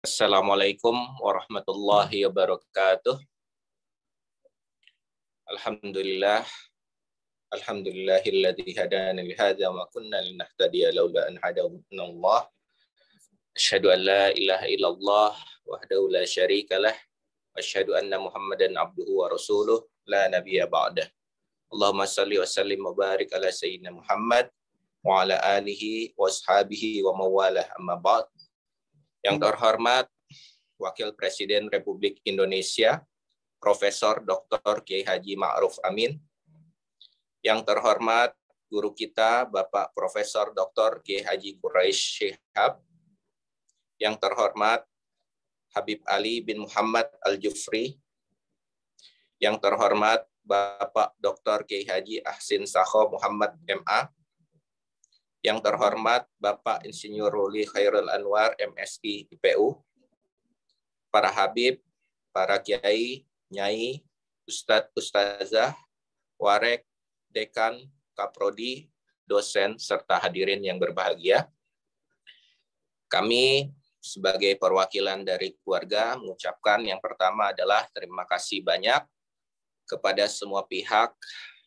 Assalamualaikum warahmatullahi wabarakatuh. Alhamdulillah. Alhamdulillahilladzi hadana li hadza wa kunna linahtadiya laula an hadana Allah. Asyhadu an la ilaha illallah wahdahu la syarikalah wa asyhadu anna Muhammadan abduhu wa rasuluh la nabiyya ba'da. Allahumma shalli wa sallim wa barik ala sayyidina Muhammad wa ala alihi wa ashabihi wa mawalah amma ba'd. Yang iya. terhormat Wakil Presiden Republik Indonesia, Profesor Dr. Kiai Haji Ma'ruf Amin. Yang terhormat guru kita Bapak Profesor Dr. Kiai Haji Quraisy Shihab. Yang terhormat Habib Ali bin Muhammad Al-Jufri. Yang terhormat Bapak Dr. Kiai Haji Ahsin Saho Muhammad MA yang terhormat Bapak Insinyur Ruli Khairul Anwar, MSI IPU, para habib, para kiai, nyai, ustadz, ustazah, warek, dekan, kaprodi, dosen, serta hadirin yang berbahagia. Kami sebagai perwakilan dari keluarga mengucapkan yang pertama adalah terima kasih banyak kepada semua pihak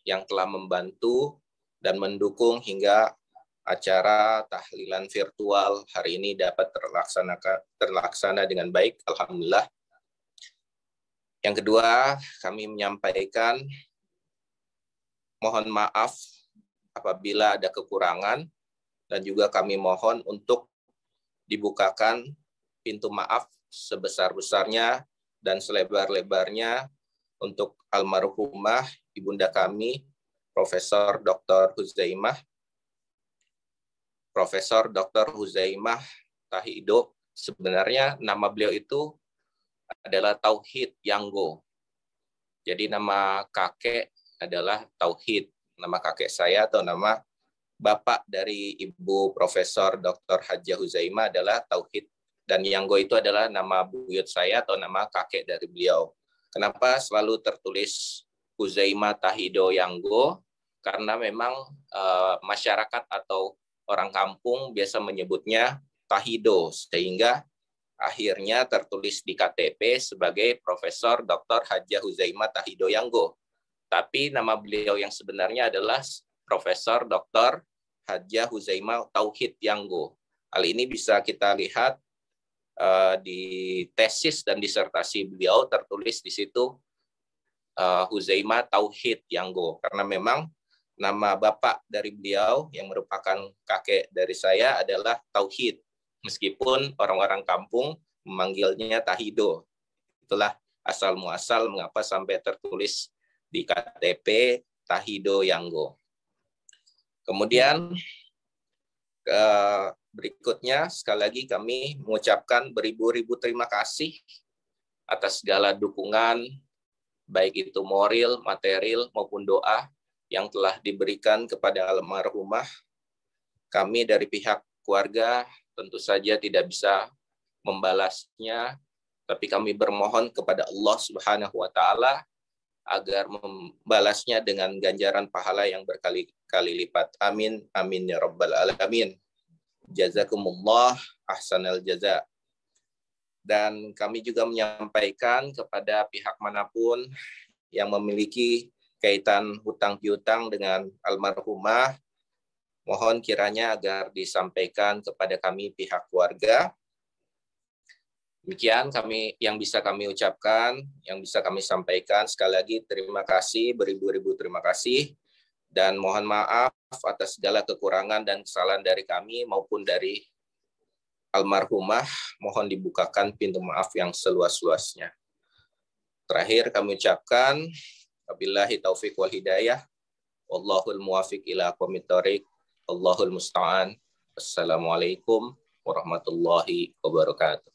yang telah membantu dan mendukung hingga acara tahlilan virtual hari ini dapat terlaksana terlaksana dengan baik alhamdulillah. Yang kedua, kami menyampaikan mohon maaf apabila ada kekurangan dan juga kami mohon untuk dibukakan pintu maaf sebesar-besarnya dan selebar-lebarnya untuk almarhumah ibunda kami Profesor Dr. Huzaimah Profesor Dr. Huzaimah Tahido. Sebenarnya nama beliau itu adalah Tauhid Yanggo. Jadi nama kakek adalah Tauhid, nama kakek saya atau nama bapak dari Ibu Profesor Dr. Haji Huzaimah adalah Tauhid dan Yanggo itu adalah nama buyut saya atau nama kakek dari beliau. Kenapa selalu tertulis Huzaimah Tahido Yanggo? Karena memang uh, masyarakat atau orang kampung biasa menyebutnya Tahido sehingga akhirnya tertulis di KTP sebagai Profesor Dr. Haja Huzaima Tahido Yanggo. Tapi nama beliau yang sebenarnya adalah Profesor Dr. Haja Huzaima Tauhid Yanggo. Hal ini bisa kita lihat uh, di tesis dan disertasi beliau tertulis di situ uh, eh, Huzaima Tauhid Yanggo karena memang nama bapak dari beliau yang merupakan kakek dari saya adalah Tauhid. Meskipun orang-orang kampung memanggilnya Tahido. Itulah asal muasal mengapa sampai tertulis di KTP Tahido Yanggo. Kemudian ke berikutnya sekali lagi kami mengucapkan beribu-ribu terima kasih atas segala dukungan baik itu moral, material maupun doa yang telah diberikan kepada almarhumah. Kami dari pihak keluarga tentu saja tidak bisa membalasnya, tapi kami bermohon kepada Allah Subhanahu wa taala agar membalasnya dengan ganjaran pahala yang berkali-kali lipat. Amin. Amin ya rabbal alamin. Jazakumullah ahsanal jaza. Dan kami juga menyampaikan kepada pihak manapun yang memiliki kaitan hutang piutang dengan almarhumah. Mohon kiranya agar disampaikan kepada kami pihak keluarga. Demikian kami yang bisa kami ucapkan, yang bisa kami sampaikan. Sekali lagi terima kasih, beribu-ribu terima kasih. Dan mohon maaf atas segala kekurangan dan kesalahan dari kami maupun dari almarhumah. Mohon dibukakan pintu maaf yang seluas-luasnya. Terakhir kami ucapkan Wabillahi taufiq wal hidayah. Wallahul muwafiq ila komitorik. Allahul musta'an. Assalamualaikum warahmatullahi wabarakatuh.